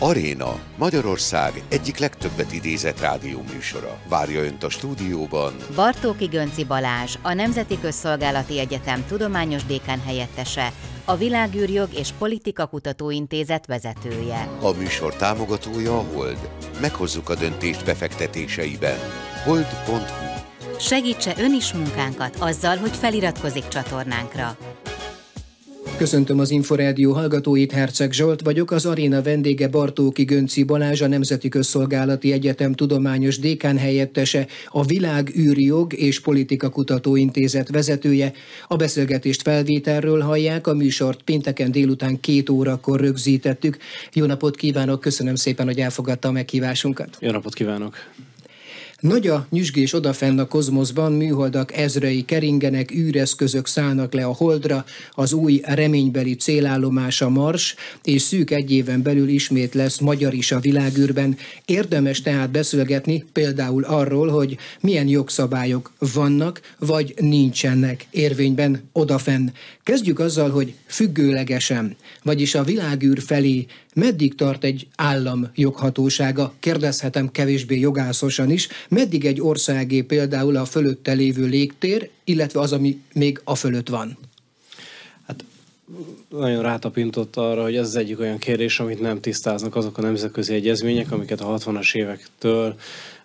Aréna, Magyarország egyik legtöbbet idézett rádióműsora. Várja Önt a stúdióban Bartóki Gönci Balázs, a Nemzeti Közszolgálati Egyetem tudományos dékán helyettese, a Világűrjog és Politika Kutatóintézet vezetője. A műsor támogatója a Hold. Meghozzuk a döntést befektetéseiben. Hold.hu Segítse ön is munkánkat azzal, hogy feliratkozik csatornánkra. Köszöntöm az Inforádió hallgatóit, Herceg Zsolt vagyok, az aréna vendége Bartóki Gönci Balázs, a Nemzeti Közszolgálati Egyetem tudományos dékán helyettese, a Világ űrjog és Politika Kutatóintézet vezetője. A beszélgetést felvételről hallják, a műsort pénteken délután két órakor rögzítettük. Jó napot kívánok, köszönöm szépen, hogy elfogadta a meghívásunkat. Jó napot kívánok! Nagy a nyüzsgés odafenn a kozmoszban, műholdak ezrei keringenek, űreszközök szállnak le a holdra, az új reménybeli célállomása Mars, és szűk egy éven belül ismét lesz magyar is a világűrben. Érdemes tehát beszélgetni például arról, hogy milyen jogszabályok vannak, vagy nincsenek érvényben odafenn. Kezdjük azzal, hogy függőlegesen, vagyis a világűr felé Meddig tart egy állam joghatósága, kérdezhetem kevésbé jogászosan is, meddig egy országé például a fölötte lévő légtér, illetve az, ami még a fölött van? Hát nagyon rátapintott arra, hogy ez az egyik olyan kérdés, amit nem tisztáznak azok a nemzetközi egyezmények, amiket a 60-as évektől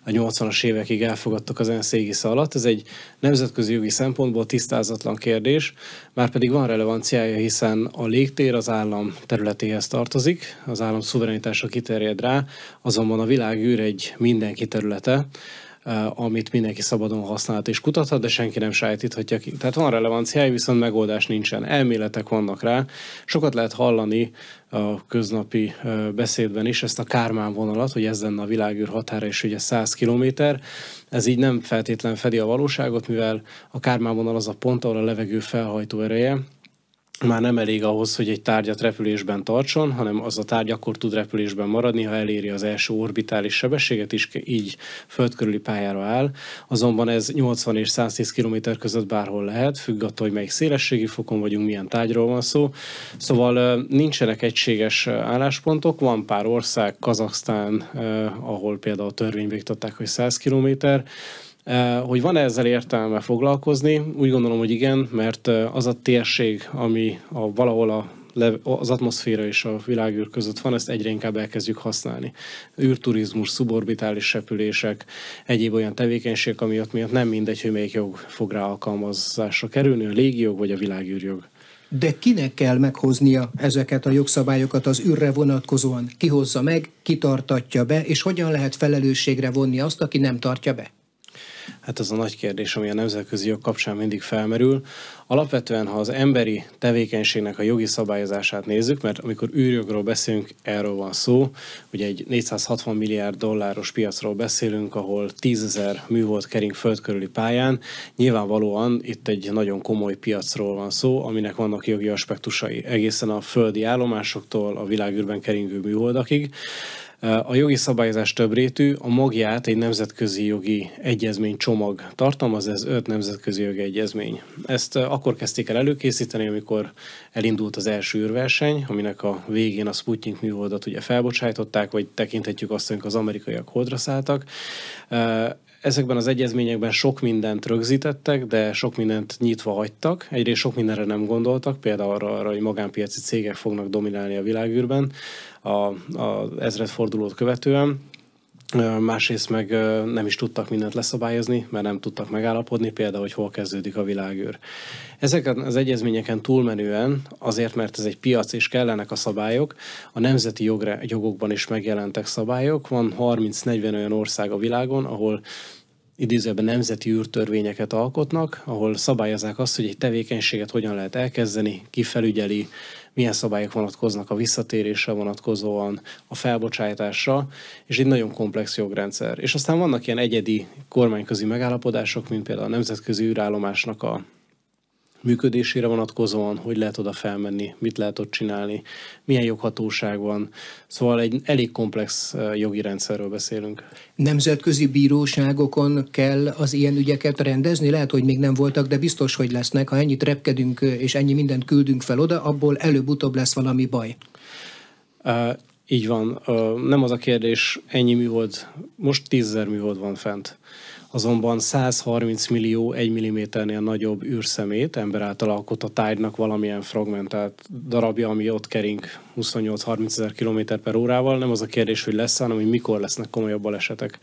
a 80-as évekig elfogadtak az ENSZ égisze alatt. Ez egy nemzetközi jogi szempontból tisztázatlan kérdés, már pedig van relevanciája, hiszen a légtér az állam területéhez tartozik, az állam szuverenitása kiterjed rá, azonban a világűr egy mindenki területe, Eh, amit mindenki szabadon használhat és kutathat, de senki nem sájtíthatja ki. Tehát van relevanciája, viszont megoldás nincsen. Elméletek vannak rá. Sokat lehet hallani a köznapi eh, beszédben is ezt a Kármán vonalat, hogy ez lenne a világűr határa, és ugye 100 kilométer. Ez így nem feltétlen fedi a valóságot, mivel a Kármán vonal az a pont, ahol a levegő felhajtó ereje már nem elég ahhoz, hogy egy tárgyat repülésben tartson, hanem az a tárgy akkor tud repülésben maradni, ha eléri az első orbitális sebességet is, így földkörüli pályára áll. Azonban ez 80 és 110 km között bárhol lehet, függ attól, hogy melyik szélességi fokon vagyunk, milyen tárgyról van szó. Szóval nincsenek egységes álláspontok, van pár ország, Kazaksztán, ahol például törvénybe hogy 100 kilométer, Eh, hogy van-e ezzel értelme foglalkozni? Úgy gondolom, hogy igen, mert eh, az a térség, ami a, valahol a az atmoszféra és a világűr között van, ezt egyre inkább elkezdjük használni. űrturizmus, szuborbitális repülések, egyéb olyan tevékenység, ami ott miatt nem mindegy, hogy melyik jog fog rá alkalmazásra kerülni, a légjog vagy a világűrjog. De kinek kell meghoznia ezeket a jogszabályokat az űrre vonatkozóan? Ki hozza meg, ki tartatja be, és hogyan lehet felelősségre vonni azt, aki nem tartja be? Hát az a nagy kérdés, ami a nemzetközi jog kapcsán mindig felmerül. Alapvetően, ha az emberi tevékenységnek a jogi szabályozását nézzük, mert amikor űrjogról beszélünk, erről van szó, ugye egy 460 milliárd dolláros piacról beszélünk, ahol 10.000 műhold kering föld körüli pályán, nyilvánvalóan itt egy nagyon komoly piacról van szó, aminek vannak jogi aspektusai, egészen a földi állomásoktól a világűrben keringő műholdakig. A jogi szabályozás többrétű, a magját egy nemzetközi jogi egyezmény csomag tartalmaz, ez öt nemzetközi jogi egyezmény. Ezt akkor kezdték el előkészíteni, amikor elindult az első űrverseny, aminek a végén a Sputnik műholdat ugye felbocsájtották, vagy tekinthetjük azt, hogy az amerikaiak holdra szálltak. Ezekben az egyezményekben sok mindent rögzítettek, de sok mindent nyitva hagytak. Egyrészt sok mindenre nem gondoltak, például arra, arra hogy magánpiaci cégek fognak dominálni a világűrben a, a ezredfordulót követően. Másrészt meg nem is tudtak mindent leszabályozni, mert nem tudtak megállapodni, például, hogy hol kezdődik a világőr. Ezeken az egyezményeken túlmenően, azért mert ez egy piac és kellenek a szabályok, a nemzeti jogre, jogokban is megjelentek szabályok. Van 30-40 olyan ország a világon, ahol idézőben nemzeti űrtörvényeket alkotnak, ahol szabályozzák azt, hogy egy tevékenységet hogyan lehet elkezdeni, kifelügyeli, milyen szabályok vonatkoznak a visszatérésre vonatkozóan, a felbocsátásra, és egy nagyon komplex jogrendszer. És aztán vannak ilyen egyedi kormányközi megállapodások, mint például a nemzetközi űrállomásnak a működésére vonatkozóan, hogy lehet oda felmenni, mit lehet ott csinálni, milyen joghatóság van. Szóval egy elég komplex jogi rendszerről beszélünk. Nemzetközi bíróságokon kell az ilyen ügyeket rendezni? Lehet, hogy még nem voltak, de biztos, hogy lesznek. Ha ennyit repkedünk és ennyi mindent küldünk fel oda, abból előbb-utóbb lesz valami baj. Uh, így van. Uh, nem az a kérdés, ennyi mi volt, most tízzer mi volt van fent azonban 130 millió 1 mm-nél nagyobb űrszemét ember által a tájnak valamilyen fragmentált darabja, ami ott kering 28-30 ezer km per órával. Nem az a kérdés, hogy lesz, hanem hogy mikor lesznek komolyabb balesetek.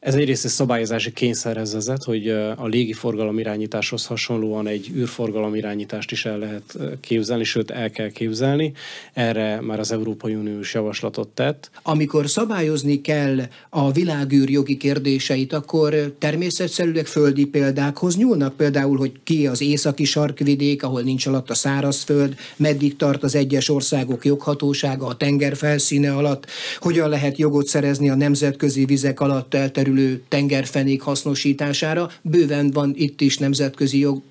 Ez egyrészt egy szabályozási kényszerhez vezet, hogy a légiforgalom irányításhoz hasonlóan egy űrforgalom irányítást is el lehet képzelni, sőt el kell képzelni. Erre már az Európai is javaslatot tett. Amikor szabályozni kell a világűr jogi kérdéseit, akkor természetszerűleg földi példákhoz nyúlnak, például, hogy ki az északi sarkvidék, ahol nincs alatt a szárazföld, meddig tart az egyes országok joghatósága a tenger felszíne alatt, hogyan lehet jogot szerezni a nemzetközi vizek alatt elterülő kerülő tengerfenék hasznosítására. Bőven van itt is nemzetközi jog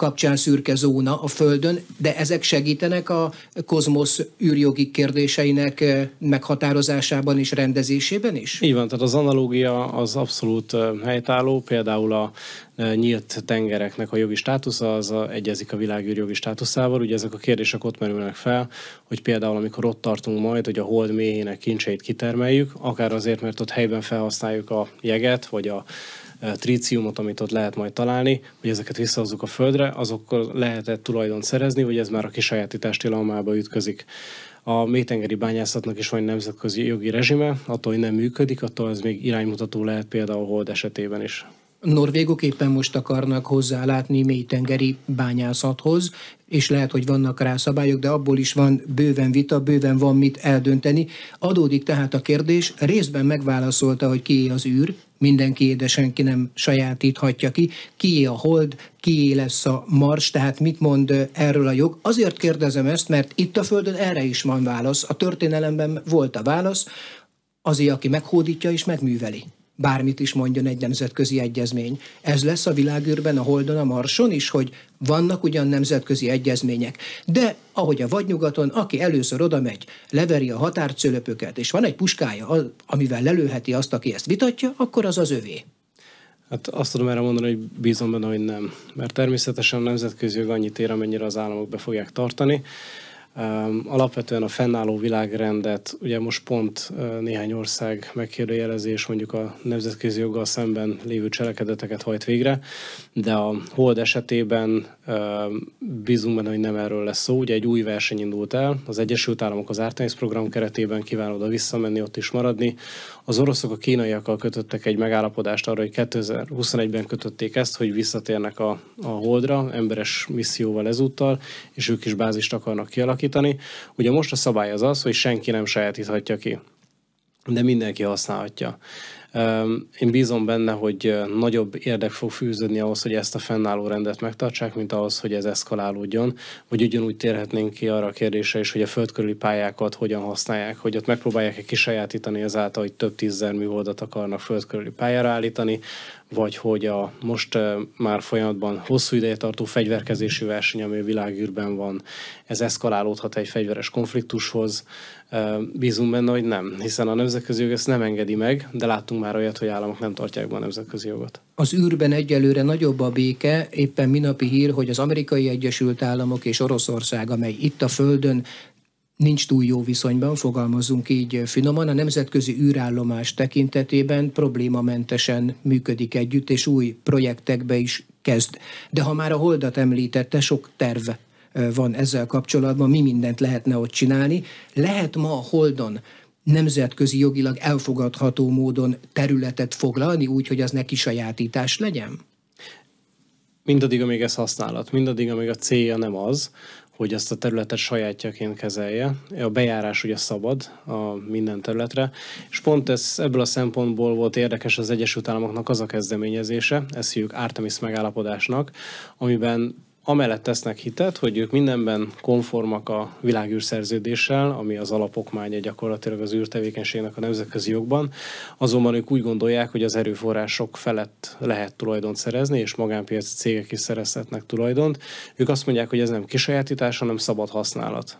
kapcsán szürke zóna a Földön, de ezek segítenek a kozmosz űrjogi kérdéseinek eh, meghatározásában és rendezésében is? Így van, tehát az analógia az abszolút eh, helytálló, például a eh, nyílt tengereknek a jogi státusza az a, egyezik a világűr jogi státuszával. Ugye ezek a kérdések ott merülnek fel, hogy például amikor ott tartunk majd, hogy a hold méhének kincseit kitermeljük, akár azért, mert ott helyben felhasználjuk a jeget, vagy a tríciumot, amit ott lehet majd találni, hogy ezeket visszahozzuk a földre, azokkal lehetett tulajdon szerezni, vagy ez már a kisajátítás tilalmába ütközik. A mélytengeri bányászatnak is van nemzetközi jogi rezsime, attól, hogy nem működik, attól ez még iránymutató lehet például hold esetében is. Norvégok éppen most akarnak hozzálátni mélytengeri bányászathoz, és lehet, hogy vannak rá szabályok, de abból is van bőven vita, bőven van mit eldönteni. Adódik tehát a kérdés, részben megválaszolta, hogy kié az űr, mindenki éde, senki nem sajátíthatja ki, kié a hold, kié lesz a mars, tehát mit mond erről a jog. Azért kérdezem ezt, mert itt a Földön erre is van válasz, a történelemben volt a válasz, azért, aki meghódítja és megműveli bármit is mondjon egy nemzetközi egyezmény. Ez lesz a világűrben, a Holdon, a Marson is, hogy vannak ugyan nemzetközi egyezmények, de ahogy a vadnyugaton, aki először oda megy, leveri a határcölöpöket, és van egy puskája, amivel lelőheti azt, aki ezt vitatja, akkor az az övé. Hát azt tudom erre mondani, hogy bízom benne, hogy nem. Mert természetesen a nemzetközi jog annyit ér, amennyire az államok be fogják tartani. Alapvetően a fennálló világrendet, ugye most pont néhány ország megkérdőjelezés mondjuk a nemzetközi joggal szemben lévő cselekedeteket hajt végre, de a Hold esetében bízunk benne, hogy nem erről lesz szó. Ugye egy új verseny indult el, az Egyesült Államok az Artemis program keretében kíván oda visszamenni, ott is maradni. Az oroszok a kínaiakkal kötöttek egy megállapodást arra, hogy 2021-ben kötötték ezt, hogy visszatérnek a, a Holdra, emberes misszióval ezúttal, és ők is bázist akarnak kialakítani. Ugye most a szabály az az, hogy senki nem sajátíthatja ki de mindenki használhatja. Én bízom benne, hogy nagyobb érdek fog fűződni ahhoz, hogy ezt a fennálló rendet megtartsák, mint ahhoz, hogy ez eszkalálódjon, vagy ugyanúgy térhetnénk ki arra a kérdésre is, hogy a földkörüli pályákat hogyan használják, hogy ott megpróbálják-e kisajátítani azáltal, hogy több tízzer műholdat akarnak földkörüli pályára állítani, vagy hogy a most már folyamatban hosszú ideje tartó fegyverkezésű verseny, ami a világűrben van, ez eszkalálódhat egy fegyveres konfliktushoz. Bízunk benne, hogy nem, hiszen a nemzetközi jog ezt nem engedi meg, de láttunk már olyat, hogy államok nem tartják be a nemzetközi jogot. Az űrben egyelőre nagyobb a béke, éppen minapi hír, hogy az amerikai Egyesült Államok és Oroszország, amely itt a Földön nincs túl jó viszonyban, fogalmazunk így finoman, a nemzetközi űrállomás tekintetében problémamentesen működik együtt, és új projektekbe is kezd. De ha már a holdat említette, sok terv van ezzel kapcsolatban, mi mindent lehetne ott csinálni. Lehet ma a holdon nemzetközi jogilag elfogadható módon területet foglalni, úgy, hogy az neki sajátítás legyen? Mindaddig, amíg ez használat, mindaddig, amíg a célja nem az, hogy ezt a területet sajátjaként kezelje. A bejárás ugye szabad a minden területre, és pont ez ebből a szempontból volt érdekes az Egyesült Államoknak az a kezdeményezése, ezt hívjuk Artemis megállapodásnak, amiben amellett tesznek hitet, hogy ők mindenben konformak a világűrszerződéssel, ami az alapokmánya gyakorlatilag az űrtevékenységnek a nemzetközi jogban, azonban ők úgy gondolják, hogy az erőforrások felett lehet tulajdont szerezni, és magánpiaci cégek is szerezhetnek tulajdont. Ők azt mondják, hogy ez nem kisajátítás, hanem szabad használat.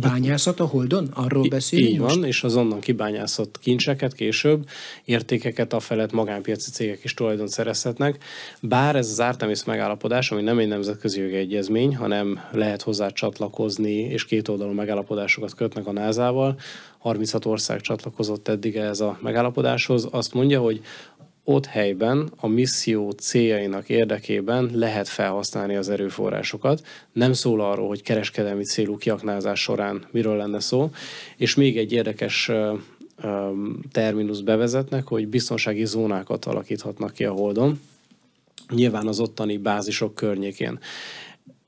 Bányászat a Holdon? Arról beszélünk Így most? van, és onnan kibányászott kincseket később, értékeket a felett magánpiaci cégek is tulajdon szerezhetnek, bár ez az Artemis megállapodás, ami nem egy nemzetközi jogi egyezmény, hanem lehet hozzá csatlakozni, és két oldalon megállapodásokat kötnek a NASA-val, 36 ország csatlakozott eddig ez a megállapodáshoz, azt mondja, hogy ott helyben a misszió céljainak érdekében lehet felhasználni az erőforrásokat. Nem szól arról, hogy kereskedelmi célú kiaknázás során miről lenne szó, és még egy érdekes terminus bevezetnek, hogy biztonsági zónákat alakíthatnak ki a holdon, nyilván az ottani bázisok környékén.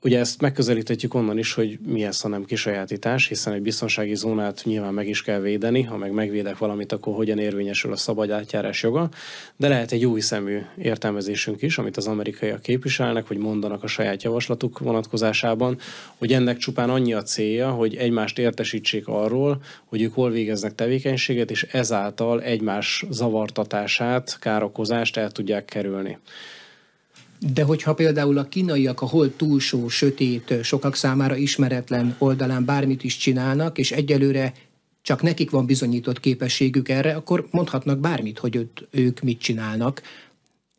Ugye ezt megközelíthetjük onnan is, hogy mi ez, ha nem kisajátítás, hiszen egy biztonsági zónát nyilván meg is kell védeni, ha meg megvédek valamit, akkor hogyan érvényesül a szabad átjárás joga, de lehet egy új szemű értelmezésünk is, amit az amerikaiak képviselnek, vagy mondanak a saját javaslatuk vonatkozásában, hogy ennek csupán annyi a célja, hogy egymást értesítsék arról, hogy ők hol végeznek tevékenységet, és ezáltal egymás zavartatását, károkozást el tudják kerülni. De hogyha például a kínaiak a hol túlsó, sötét, sokak számára ismeretlen oldalán bármit is csinálnak, és egyelőre csak nekik van bizonyított képességük erre, akkor mondhatnak bármit, hogy ott ők mit csinálnak.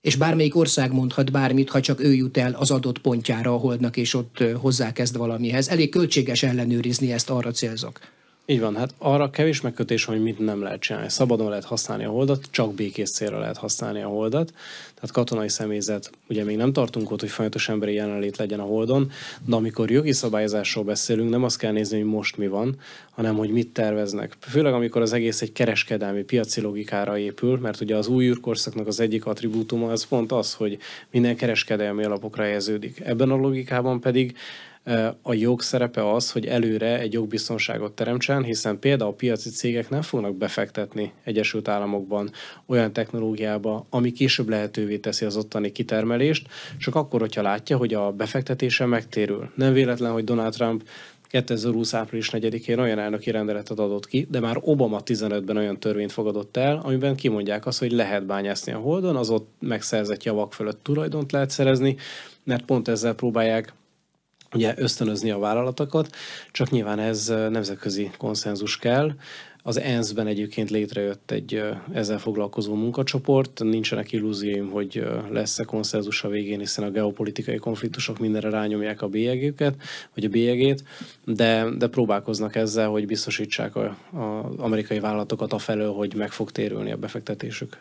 És bármelyik ország mondhat bármit, ha csak ő jut el az adott pontjára a holdnak, és ott hozzákezd valamihez. Elég költséges ellenőrizni ezt, arra célzok. Így van, hát arra kevés megkötés hogy mit nem lehet csinálni. Szabadon lehet használni a holdat, csak békés célra lehet használni a holdat. Tehát katonai személyzet, ugye még nem tartunk ott, hogy folyamatos emberi jelenlét legyen a holdon, de amikor jogi szabályozásról beszélünk, nem azt kell nézni, hogy most mi van, hanem hogy mit terveznek. Főleg amikor az egész egy kereskedelmi piaci logikára épül, mert ugye az új űrkorszaknak az egyik attribútuma az pont az, hogy minden kereskedelmi alapokra helyeződik. Ebben a logikában pedig a jog szerepe az, hogy előre egy jogbiztonságot teremtsen, hiszen például a piaci cégek nem fognak befektetni Egyesült Államokban olyan technológiába, ami később lehetővé teszi az ottani kitermelést, csak akkor, hogyha látja, hogy a befektetése megtérül. Nem véletlen, hogy Donald Trump 2020. április 4-én olyan elnöki rendeletet adott ki, de már Obama 15-ben olyan törvényt fogadott el, amiben kimondják azt, hogy lehet bányászni a holdon, az ott megszerzett javak fölött tulajdont lehet szerezni, mert pont ezzel próbálják ugye ösztönözni a vállalatokat, csak nyilván ez nemzetközi konszenzus kell. Az ENSZ-ben egyébként létrejött egy ezzel foglalkozó munkacsoport, nincsenek illúzióim, hogy lesz-e konszenzus a végén, hiszen a geopolitikai konfliktusok mindenre rányomják a bélyegüket, vagy a bélyegét, de, de próbálkoznak ezzel, hogy biztosítsák az amerikai vállalatokat a felől, hogy meg fog térülni a befektetésük.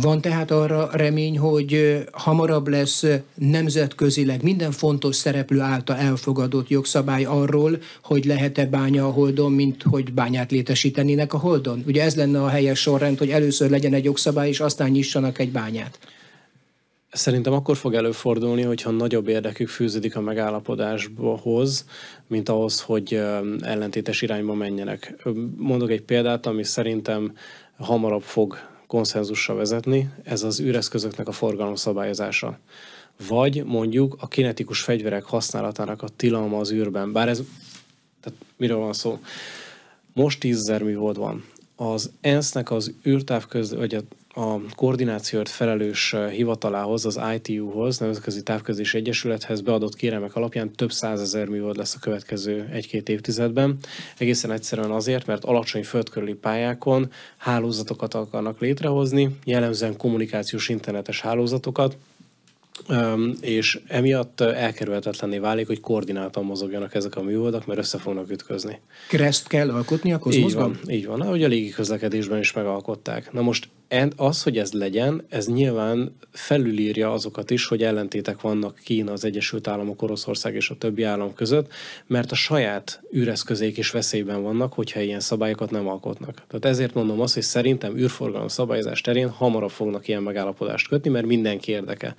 Van tehát arra remény, hogy hamarabb lesz nemzetközileg minden fontos szereplő által elfogadott jogszabály arról, hogy lehet-e bánya a holdon, mint hogy bányát létesítenének a holdon? Ugye ez lenne a helyes sorrend, hogy először legyen egy jogszabály, és aztán nyissanak egy bányát. Szerintem akkor fog előfordulni, hogyha nagyobb érdekük fűződik a megállapodáshoz, mint ahhoz, hogy ellentétes irányba menjenek. Mondok egy példát, ami szerintem hamarabb fog konszenzusra vezetni, ez az űreszközöknek a forgalom szabályozása. Vagy mondjuk a kinetikus fegyverek használatának a tilalma az űrben. Bár ez, tehát miről van szó? Most tízezer műhold van. Az ENSZ-nek az űrtávközlés, vagy a a koordinációt felelős eh, hivatalához, az ITU-hoz, Nemzetközi Távközlési Egyesülethez beadott kéremek alapján több százezer műhold lesz a következő egy-két évtizedben. Egészen egyszerűen azért, mert alacsony földkörüli pályákon hálózatokat akarnak létrehozni, jellemzően kommunikációs internetes hálózatokat, és emiatt eh, elkerülhetetlenné válik, hogy koordináltan mozogjanak ezek a műholdak, mert össze fognak ütközni. Kereszt kell alkotni a kozmoszban? Így van, így van ahogy a légi közlekedésben is megalkották. Na most az, hogy ez legyen, ez nyilván felülírja azokat is, hogy ellentétek vannak Kína, az Egyesült Államok, Oroszország és a többi állam között, mert a saját űreszközék is veszélyben vannak, hogyha ilyen szabályokat nem alkotnak. Tehát ezért mondom azt, hogy szerintem űrforgalom szabályozás terén hamarabb fognak ilyen megállapodást kötni, mert mindenki érdeke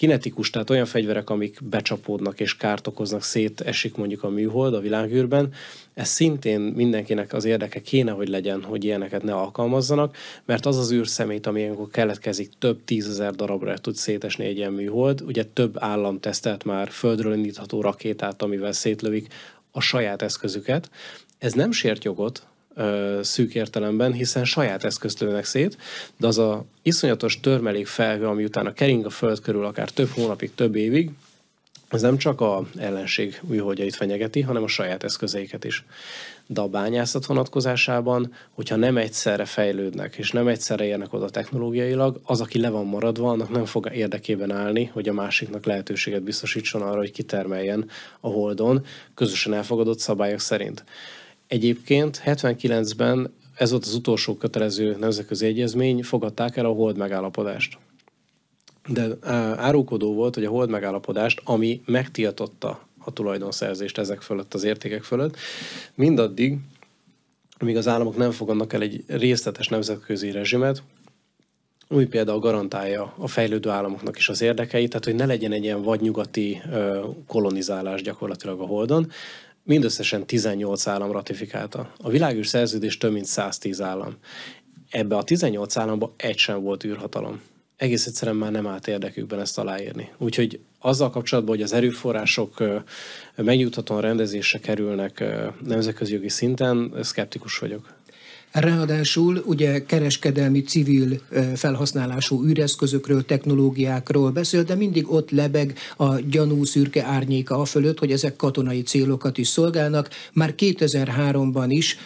kinetikus, tehát olyan fegyverek, amik becsapódnak és kárt okoznak, szétesik mondjuk a műhold a világűrben, ez szintén mindenkinek az érdeke kéne, hogy legyen, hogy ilyeneket ne alkalmazzanak, mert az az űrszemét, ami ilyenkor keletkezik, több tízezer darabra tud szétesni egy ilyen műhold. Ugye több állam tesztelt már földről indítható rakétát, amivel szétlövik a saját eszközüket. Ez nem sért jogot, szűk értelemben, hiszen saját eszközt lőnek szét, de az a iszonyatos törmelék felhő, ami utána kering a föld körül akár több hónapig, több évig, ez nem csak a ellenség újholdjait fenyegeti, hanem a saját eszközeiket is. De a bányászat vonatkozásában, hogyha nem egyszerre fejlődnek, és nem egyszerre érnek oda technológiailag, az, aki le van maradva, annak nem fog érdekében állni, hogy a másiknak lehetőséget biztosítson arra, hogy kitermeljen a holdon, közösen elfogadott szabályok szerint. Egyébként 79-ben ez volt az utolsó kötelező nemzetközi egyezmény, fogadták el a hold megállapodást. De árulkodó volt, hogy a hold megállapodást, ami megtiltotta a tulajdonszerzést ezek fölött, az értékek fölött, mindaddig, amíg az államok nem fogadnak el egy részletes nemzetközi rezsimet, új például garantálja a fejlődő államoknak is az érdekeit, tehát hogy ne legyen egy ilyen vadnyugati kolonizálás gyakorlatilag a Holdon, mindösszesen 18 állam ratifikálta. A világűr szerződés több mint 110 állam. Ebbe a 18 államban egy sem volt űrhatalom. Egész egyszerűen már nem állt érdekükben ezt aláírni. Úgyhogy azzal kapcsolatban, hogy az erőforrások megnyugtatóan rendezésre kerülnek nemzetközi jogi szinten, szkeptikus vagyok. Ráadásul ugye kereskedelmi, civil felhasználású űreszközökről, technológiákról beszél, de mindig ott lebeg a gyanú szürke árnyéka a fölött, hogy ezek katonai célokat is szolgálnak. Már 2003-ban is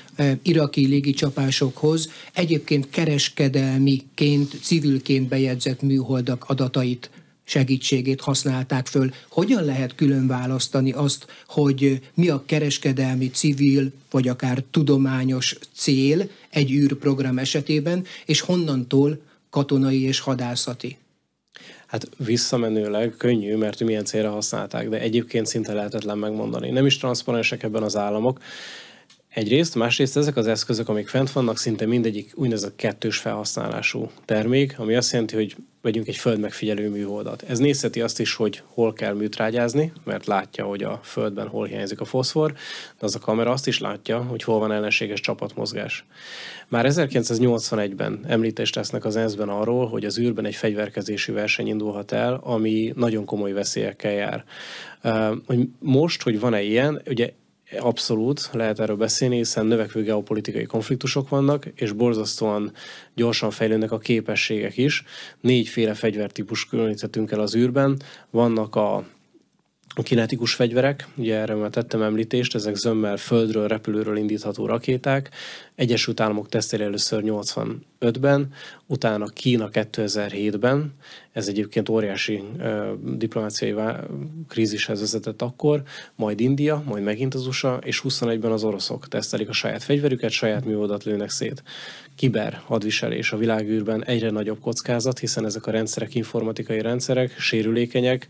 iraki légicsapásokhoz egyébként kereskedelmiként, civilként bejegyzett műholdak adatait segítségét használták föl. Hogyan lehet külön választani azt, hogy mi a kereskedelmi, civil vagy akár tudományos cél egy űrprogram esetében, és honnantól katonai és hadászati? hát visszamenőleg könnyű, mert milyen célra használták, de egyébként szinte lehetetlen megmondani. Nem is transzparensek ebben az államok, Egyrészt, másrészt ezek az eszközök, amik fent vannak, szinte mindegyik úgynevezett kettős felhasználású termék, ami azt jelenti, hogy vegyünk egy földmegfigyelő műholdat. Ez nézheti azt is, hogy hol kell műtrágyázni, mert látja, hogy a földben hol hiányzik a foszfor, de az a kamera azt is látja, hogy hol van ellenséges csapatmozgás. Már 1981-ben említést tesznek az ENSZ-ben arról, hogy az űrben egy fegyverkezési verseny indulhat el, ami nagyon komoly veszélyekkel jár. Hogy most, hogy van-e ilyen, ugye Abszolút, lehet erről beszélni, hiszen növekvő geopolitikai konfliktusok vannak, és borzasztóan gyorsan fejlődnek a képességek is. Négyféle fegyvertípus különíthetünk el az űrben. Vannak a a kinetikus fegyverek, ugye erre már tettem említést, ezek zömmel földről, repülőről indítható rakéták. Egyesült Államok teszteli először 85-ben, utána Kína 2007-ben. Ez egyébként óriási ö, diplomáciai vá- krízishez vezetett akkor, majd India, majd megint az USA, és 21-ben az oroszok tesztelik a saját fegyverüket, saját műoldat lőnek szét. Kiber hadviselés a világűrben egyre nagyobb kockázat, hiszen ezek a rendszerek informatikai rendszerek, sérülékenyek,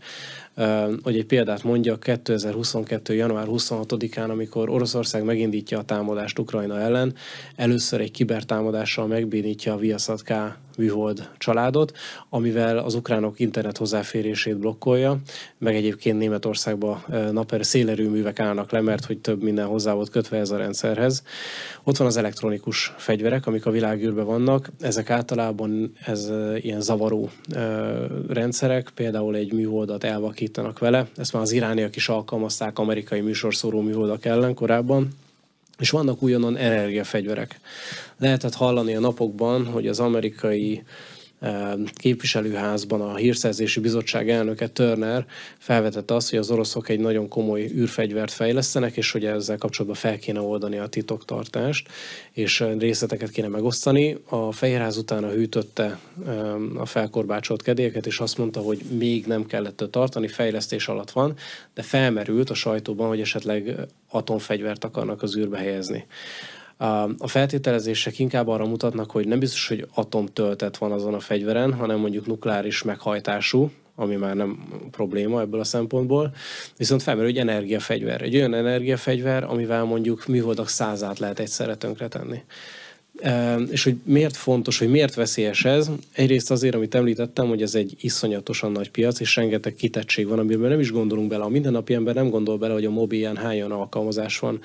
hogy egy példát mondjak, 2022. január 26-án, amikor Oroszország megindítja a támadást Ukrajna ellen, először egy kibertámadással megbénítja a Viaszatká műhold családot, amivel az ukránok internet hozzáférését blokkolja, meg egyébként Németországban naper szélerőművek állnak le, mert hogy több minden hozzá volt kötve ez a rendszerhez. Ott van az elektronikus fegyverek, amik a világűrben vannak, ezek általában ez ilyen zavaró rendszerek, például egy műholdat elvakítanak vele, ezt már az irániak is alkalmazták amerikai műsorszóró műholdak ellen korábban, és vannak újonnan energiafegyverek. Lehetett hallani a napokban, hogy az amerikai képviselőházban a Hírszerzési Bizottság elnöke Turner felvetette azt, hogy az oroszok egy nagyon komoly űrfegyvert fejlesztenek, és hogy ezzel kapcsolatban fel kéne oldani a titoktartást, és részleteket kéne megosztani. A Fehérház utána hűtötte a felkorbácsolt kedélyeket, és azt mondta, hogy még nem kellett tartani, fejlesztés alatt van, de felmerült a sajtóban, hogy esetleg atomfegyvert akarnak az űrbe helyezni. A feltételezések inkább arra mutatnak, hogy nem biztos, hogy atomtöltet van azon a fegyveren, hanem mondjuk nukleáris meghajtású, ami már nem probléma ebből a szempontból, viszont felmerül egy energiafegyver. Egy olyan energiafegyver, amivel mondjuk műholdak százát lehet egyszerre tönkretenni. És hogy miért fontos, hogy miért veszélyes ez? Egyrészt azért, amit említettem, hogy ez egy iszonyatosan nagy piac, és rengeteg kitettség van, amiben nem is gondolunk bele. A mindennapi ember nem gondol bele, hogy a mobilján hány olyan alkalmazás van,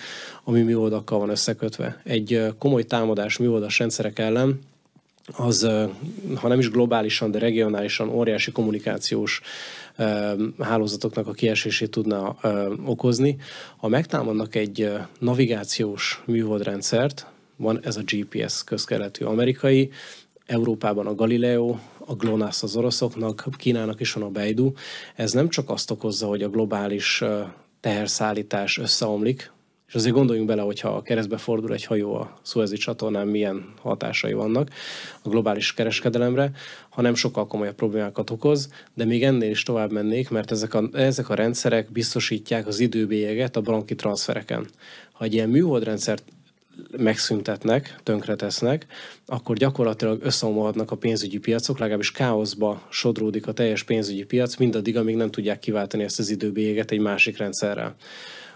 ami oldakkal van összekötve. Egy komoly támadás oldas rendszerek ellen az, ha nem is globálisan, de regionálisan óriási kommunikációs hálózatoknak a kiesését tudna okozni. Ha megtámadnak egy navigációs műholdrendszert, van ez a GPS közkeletű amerikai, Európában a Galileo, a GLONASS az oroszoknak, Kínának is van a Beidou. Ez nem csak azt okozza, hogy a globális teherszállítás összeomlik, és azért gondoljunk bele, hogyha a keresztbe fordul egy hajó a Suezi csatornán, milyen hatásai vannak a globális kereskedelemre, hanem sokkal komolyabb problémákat okoz, de még ennél is tovább mennék, mert ezek a, ezek a rendszerek biztosítják az időbélyeget a banki transfereken. Ha egy ilyen műholdrendszert megszüntetnek, tönkretesznek, akkor gyakorlatilag összeomolhatnak a pénzügyi piacok, legalábbis káoszba sodródik a teljes pénzügyi piac, mindaddig, amíg nem tudják kiváltani ezt az időbélyeget egy másik rendszerrel.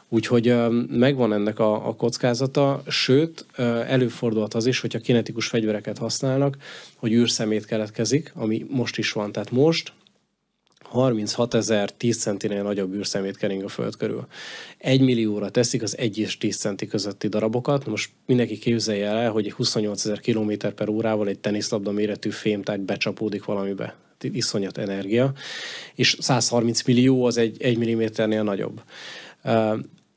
Úgyhogy megvan ennek a, a kockázata, sőt, előfordulhat az is, hogyha kinetikus fegyvereket használnak, hogy űrszemét keletkezik, ami most is van. Tehát most 36 ezer 10 centinél nagyobb űrszemét kering a föld körül. Egy millióra teszik az 1 és 10 centi közötti darabokat. Most mindenki képzelje el, hogy 28 ezer km per órával egy teniszlabda méretű fémtárgy becsapódik valamibe iszonyat energia, és 130 millió az egy, egy milliméternél nagyobb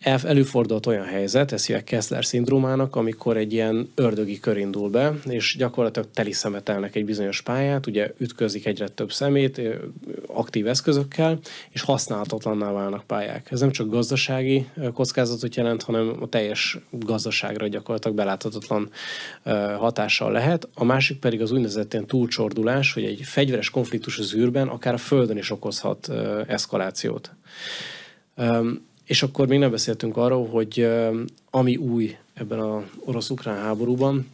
előfordult olyan helyzet, ezt hívják Kessler szindrómának, amikor egy ilyen ördögi kör indul be, és gyakorlatilag szemetelnek egy bizonyos pályát, ugye ütközik egyre több szemét aktív eszközökkel, és használhatatlanná válnak pályák. Ez nem csak gazdasági kockázatot jelent, hanem a teljes gazdaságra gyakorlatilag beláthatatlan hatással lehet. A másik pedig az úgynevezett ilyen túlcsordulás, hogy egy fegyveres konfliktus az űrben akár a Földön is okozhat eszkalációt. És akkor még nem beszéltünk arról, hogy ami új ebben az orosz-ukrán háborúban,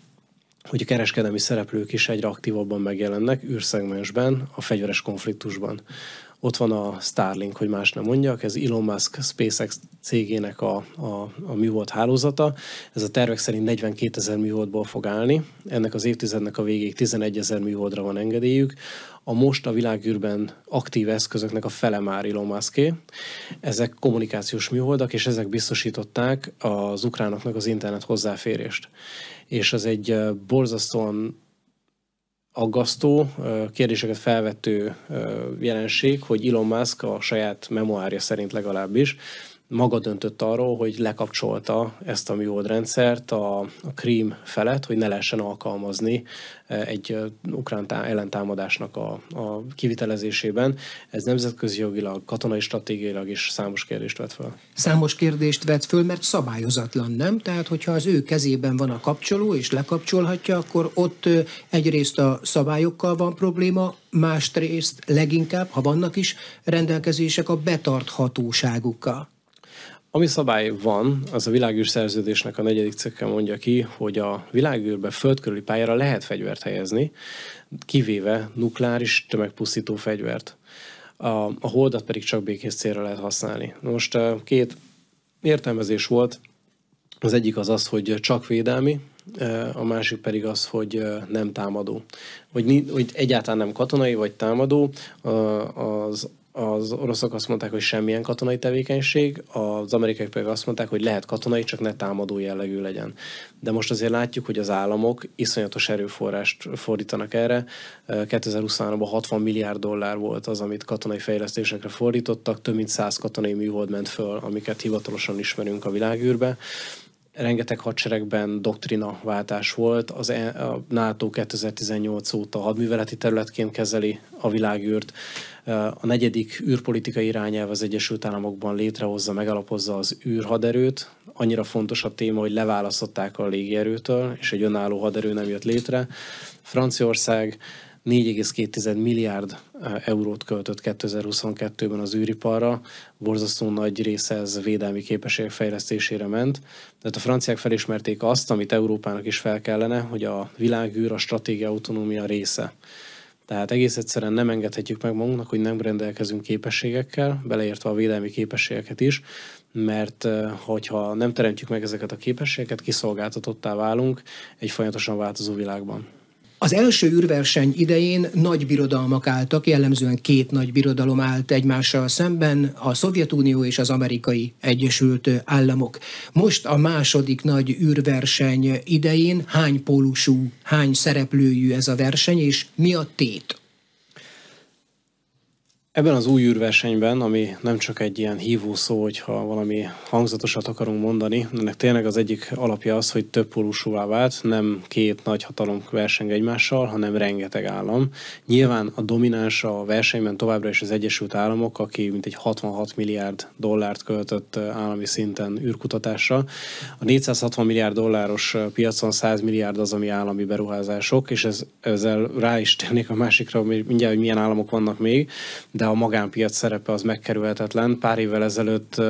hogy a kereskedelmi szereplők is egyre aktívabban megjelennek űrszegmensben, a fegyveres konfliktusban. Ott van a Starlink, hogy más nem mondjak, ez Elon Musk SpaceX cégének a, a, a műhold hálózata. Ez a tervek szerint 42 ezer műholdból fog állni. Ennek az évtizednek a végéig 11 ezer műholdra van engedélyük a most a világűrben aktív eszközöknek a fele már Elon Muské. Ezek kommunikációs műholdak, és ezek biztosították az ukránoknak az internet hozzáférést. És az egy eh, borzasztóan aggasztó, kérdéseket felvető jelenség, hogy Elon Musk a saját memoárja szerint legalábbis maga döntött arról, hogy lekapcsolta ezt a műholdrendszert a, a Krím felett, hogy ne lehessen alkalmazni eh, egy eh, ukrán tá- ellentámadásnak a, a kivitelezésében. Ez nemzetközi jogilag, katonai stratégiailag is számos kérdést vet fel. Számos kérdést vet föl, mert szabályozatlan, nem? Tehát, hogyha az ő kezében van a kapcsoló és lekapcsolhatja, akkor ott eh, egyrészt a szabályokkal van probléma, másrészt leginkább, ha vannak is rendelkezések a betarthatóságukkal. Ami szabály van, az a világűr szerződésnek a negyedik cikke mondja ki, hogy a világűrbe földkörüli pályára lehet fegyvert helyezni, kivéve nukleáris tömegpusztító fegyvert. A, a holdat pedig csak békés célra lehet használni. Most két értelmezés volt, az egyik az az, hogy csak védelmi, a másik pedig az, hogy nem támadó. Hogy, hogy egyáltalán nem katonai vagy támadó, az az oroszok azt mondták, hogy semmilyen katonai tevékenység, az amerikai pedig azt mondták, hogy lehet katonai, csak ne támadó jellegű legyen. De most azért látjuk, hogy az államok iszonyatos erőforrást fordítanak erre. 2023-ban 60 milliárd dollár volt az, amit katonai fejlesztésekre fordítottak, több mint 100 katonai műhold ment föl, amiket hivatalosan ismerünk a világűrbe rengeteg hadseregben doktrina váltás volt, az e- NATO 2018 óta hadműveleti területként kezeli a világűrt, Eh, a negyedik űrpolitikai irányelv az Egyesült Államokban létrehozza, megalapozza az űrhaderőt. Annyira fontos a téma, hogy leválasztották a légierőtől, és egy önálló haderő nem jött létre. Franciaország 4,2 milliárd eh, eurót költött 2022-ben az űriparra, borzasztó nagy része ez védelmi képesség fejlesztésére ment. Tehát a franciák felismerték azt, amit Európának is fel kellene, hogy a világűr a stratégia autonómia része. Tehát egész egyszerűen nem engedhetjük meg magunknak, hogy nem rendelkezünk képességekkel, beleértve a védelmi képességeket is, mert hogyha nem teremtjük meg ezeket a képességeket, kiszolgáltatottá válunk egy folyamatosan változó világban. Az első űrverseny idején nagy birodalmak álltak, jellemzően két nagy birodalom állt egymással szemben, a Szovjetunió és az Amerikai Egyesült Államok. Most a második nagy űrverseny idején hány pólusú, hány szereplőjű ez a verseny, és mi a tét? Ebben az új űrversenyben, ami nem csak egy ilyen hívó szó, hogyha valami hangzatosat akarunk mondani, ennek tényleg az egyik alapja az, hogy több pólusúvá vált, nem két nagy hatalom verseng egymással, hanem rengeteg állam. Nyilván a domináns a versenyben továbbra is az Egyesült Államok, aki mint egy 66 milliárd dollárt költött eh, állami szinten űrkutatásra. A 460 milliárd dolláros eh, piacon 100 milliárd az, ami állami beruházások, és ez, ezzel rá is térnék a másikra, mindjárt, hogy milyen államok vannak még, de de a magánpiac szerepe az megkerülhetetlen. Pár évvel ezelőtt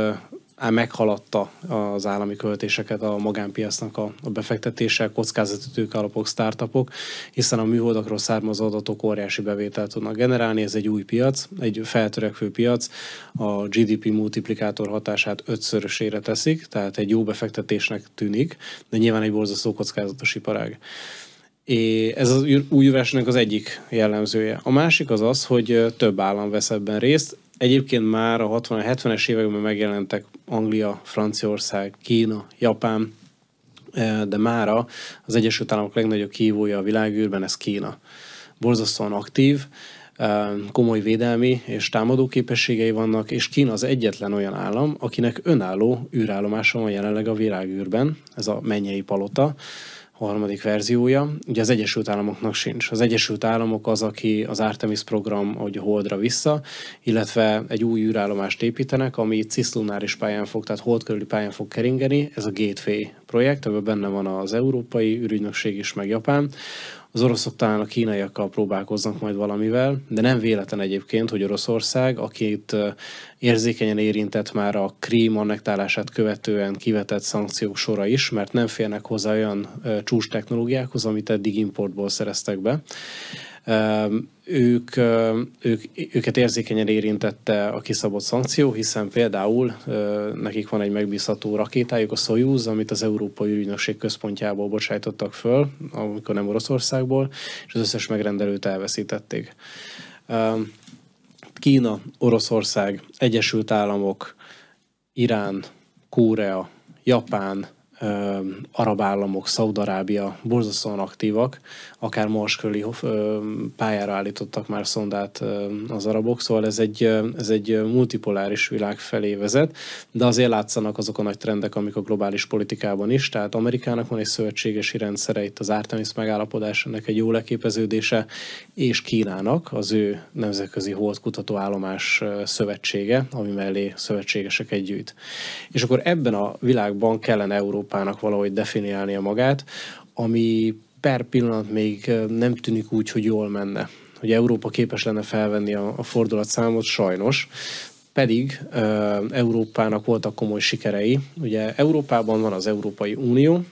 meghaladta az állami költéseket a magánpiacnak a, befektetése, kockázatütők, alapok, startupok, hiszen a műholdakról származó adatok óriási bevételt tudnak generálni, ez egy új piac, egy feltörekvő piac, a GDP multiplikátor hatását ötszörösére teszik, tehát egy jó befektetésnek tűnik, de nyilván egy borzasztó kockázatos iparág. És ez az új versenynek az egyik jellemzője. A másik az az, hogy több állam vesz ebben részt. Egyébként már a 60-70-es években megjelentek Anglia, Franciaország, Kína, Japán, de mára az Egyesült Államok legnagyobb kívója a világűrben, ez Kína. Borzasztóan aktív, komoly védelmi és támadó képességei vannak, és Kína az egyetlen olyan állam, akinek önálló űrállomása van jelenleg a világűrben, ez a mennyei palota, harmadik verziója. Ugye az Egyesült Államoknak sincs. Az Egyesült Államok az, aki az Artemis program, hogy Holdra vissza, illetve egy új űrállomást építenek, ami ciszlunáris pályán fog, tehát Hold körüli pályán fog keringeni. Ez a Gateway projekt, ebben benne van az Európai űrügynökség is, meg Japán az oroszok talán a kínaiakkal próbálkoznak majd valamivel, de nem véletlen egyébként, hogy Oroszország, akit érzékenyen érintett már a krím annektálását követően kivetett szankciók sora is, mert nem férnek hozzá olyan csúcs technológiákhoz, amit eddig importból szereztek be ők, ők, őket érzékenyen érintette a kiszabott szankció, hiszen például nekik van egy megbízható rakétájuk, a Soyuz, amit az Európai Ügynökség központjából bocsájtottak föl, amikor nem Oroszországból, és az összes megrendelőt elveszítették. Kína, Oroszország, Egyesült Államok, Irán, Kórea, Japán, arab államok, Szaudarábia borzasztóan aktívak, akár Mars körüli pályára állítottak már szondát az arabok, szóval ez egy, ez egy multipoláris világ felé vezet, de azért látszanak azok a nagy trendek, amik a globális politikában is, tehát Amerikának van egy szövetségesi rendszere, itt az Artemis megállapodás, ennek egy jó leképeződése, és Kínának az ő nemzetközi holdkutató állomás szövetsége, ami mellé szövetségesek együtt. És akkor ebben a világban kellene Európa Európának valahogy definiálnia magát, ami per pillanat még nem tűnik úgy, hogy jól menne hogy Európa képes lenne felvenni a, a fordulatszámot, sajnos pedig e, Európának voltak komoly sikerei. Ugye Európában van az Európai Unió,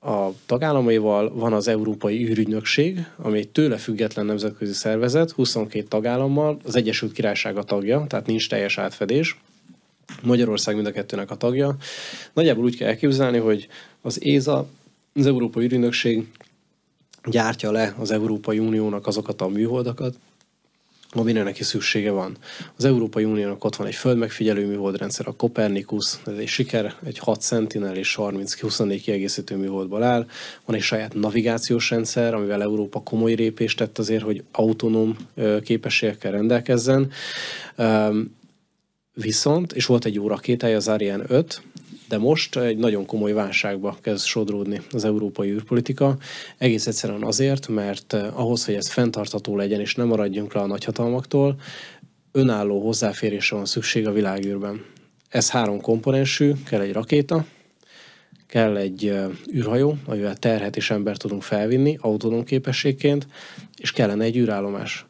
a tagállamaival van az Európai űrügynökség, ami egy tőle független nemzetközi szervezet, 22 tagállammal, az Egyesült Királyság a tagja, tehát nincs teljes átfedés. Magyarország mind a kettőnek a tagja. Nagyjából úgy kell elképzelni, hogy az ÉZA, az Európai Ügynökség gyártja le az Európai Uniónak azokat a műholdakat, amire neki szüksége van. Az Európai Uniónak ott van egy földmegfigyelő műholdrendszer, a Copernicus, ez egy siker, egy 6 Sentinel és 30-24 kiegészítő műholdból áll. Van egy saját navigációs rendszer, amivel Európa komoly répést tett azért, hogy autonóm képességekkel rendelkezzen. Viszont, és volt egy jó rakétája, az Ariane 5, de most egy nagyon komoly válságba kezd sodródni az európai űrpolitika. Egész egyszerűen azért, mert eh, ahhoz, hogy ez fenntartható legyen, és nem maradjunk le a nagyhatalmaktól, önálló hozzáférésre van szükség a világűrben. Ez három komponensű, kell egy rakéta, kell egy eh, űrhajó, amivel terhet és embert tudunk felvinni autonóm képességként, és kellene egy űrállomás.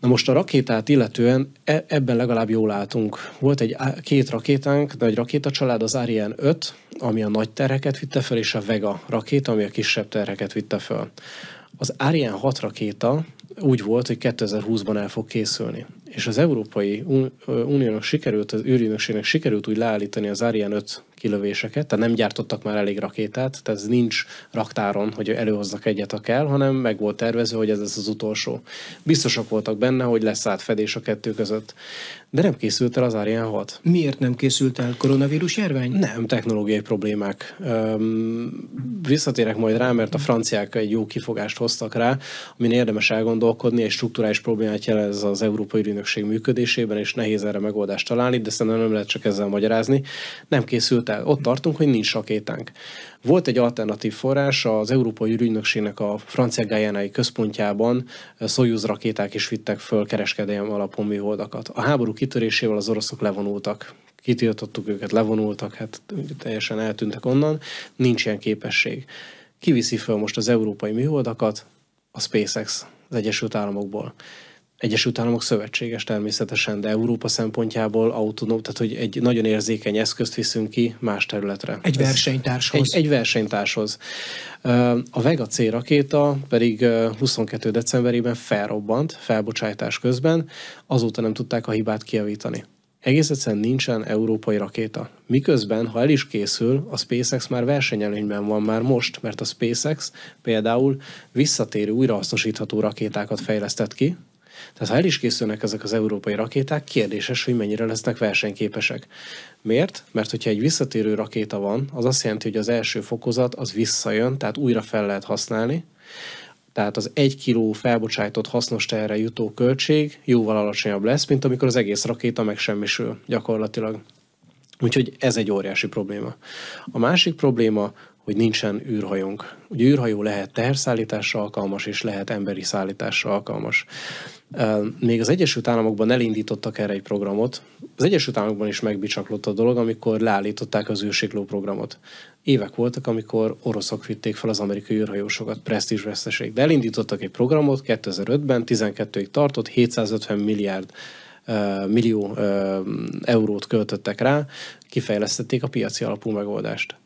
Na most a rakétát illetően e- ebben legalább jól látunk. Volt egy két rakétánk, nagy rakétacsalád, az Ariane 5, ami a nagy terheket vitte fel, és a Vega rakéta, ami a kisebb terheket vitte fel. Az Ariane 6 rakéta úgy volt, hogy 2020-ban el fog készülni és az Európai Uniónak sikerült, az űrügynökségnek sikerült úgy leállítani az Ariane 5 kilövéseket, tehát nem gyártottak már elég rakétát, tehát ez nincs raktáron, hogy előhoznak egyet, a kell, hanem meg volt tervezve, hogy ez lesz az utolsó. Biztosak voltak benne, hogy lesz átfedés a kettő között. De nem készült el az Ariane 6. Miért nem készült el? Koronavírus járvány? Nem, technológiai problémák. Üm, visszatérek majd rá, mert a franciák egy jó kifogást hoztak rá, amin érdemes elgondolkodni, és strukturális problémát jelez az Európai ügynökség működésében, és nehéz erre megoldást találni, de szerintem nem lehet csak ezzel magyarázni. Nem készült el. Ott tartunk, hogy nincs sakétánk. Volt egy alternatív forrás, az Európai Ügynökségnek a francia Gájánai központjában Soyuz rakéták is vittek föl kereskedelmi alapon műholdakat. A háború kitörésével az oroszok levonultak kitiltottuk őket, levonultak, hát teljesen eltűntek onnan, nincs ilyen képesség. Kiviszi föl most az európai műholdakat a SpaceX az Egyesült Államokból. Egyesült Államok szövetséges természetesen, de Európa szempontjából autonóm, tehát hogy egy nagyon érzékeny eszközt viszünk ki más területre. Egy Ez versenytárshoz. Egy, egy versenytárshoz. A Vega C rakéta pedig 22. decemberében felrobbant felbocsájtás közben, azóta nem tudták a hibát kiavítani. Egész egyszerűen nincsen európai rakéta. Miközben, ha el is készül, a SpaceX már versenyelőnyben van már most, mert a SpaceX például visszatérő, újrahasznosítható rakétákat fejlesztett ki, tehát ha el is készülnek ezek az európai rakéták, kérdéses, hogy mennyire lesznek versenyképesek. Miért? Mert hogyha egy visszatérő rakéta van, az azt jelenti, hogy az első fokozat az visszajön, tehát újra fel lehet használni, tehát az egy kiló felbocsájtott hasznos teherre jutó költség jóval alacsonyabb lesz, mint amikor az egész rakéta megsemmisül gyakorlatilag. Úgyhogy ez egy óriási probléma. A másik probléma, hogy nincsen űrhajónk. Ugye űrhajó lehet teherszállításra alkalmas, és lehet emberi szállításra alkalmas. Még az Egyesült Államokban elindítottak erre egy programot. Az Egyesült Államokban is megbicsaklott a dolog, amikor leállították az űrsikló programot. Évek voltak, amikor oroszok vitték fel az amerikai űrhajósokat, presztízsveszteség. De elindítottak egy programot 2005-ben, 12-ig tartott, 750 milliárd millió eurót költöttek rá, kifejlesztették a piaci alapú megoldást.